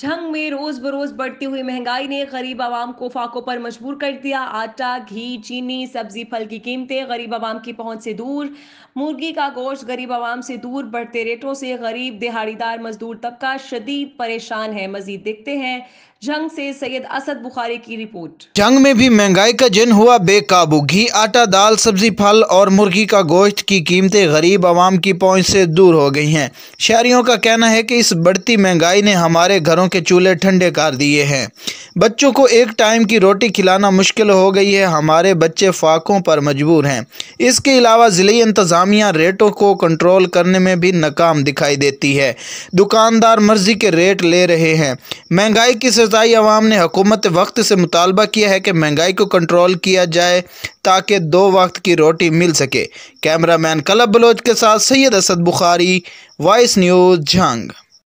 जंग में रोज बरोज बढ़ती हुई महंगाई ने गरीब आवाम को फाकों पर मजबूर कर दिया आटा घी चीनी सब्जी फल की कीमतें गरीब आवाम की पहुंच से दूर मुर्गी का गोश्त गरीब आवाम से दूर बढ़ते रेटों से गरीब दिहाड़ीदार मजदूर तबका शदीद परेशान है मजीद देखते हैं जंग से सैयद असद बुखारी की रिपोर्ट जंग में भी महंगाई का जिन हुआ बेकाबू घी आटा दाल सब्जी फल और मुर्गी का गोश्त की कीमतें गरीब आवाम की पहुँच से दूर हो गई है शहरियों का कहना है की इस बढ़ती महंगाई ने हमारे घरों घरों के चूल्हे ठंडे कर दिए हैं बच्चों को एक टाइम की रोटी खिलाना मुश्किल हो गई है हमारे बच्चे फाकों पर मजबूर हैं इसके अलावा ज़िली इंतज़ामिया रेटों को कंट्रोल करने में भी नाकाम दिखाई देती है दुकानदार मर्जी के रेट ले रहे हैं महंगाई की सजाई आवाम ने हुकूमत वक्त से मुतालबा किया है कि महंगाई को कंट्रोल किया जाए ताकि दो वक्त की रोटी मिल सके कैमरामैन कलब बलोच के साथ सैयद असद बुखारी वॉइस न्यूज़ झांग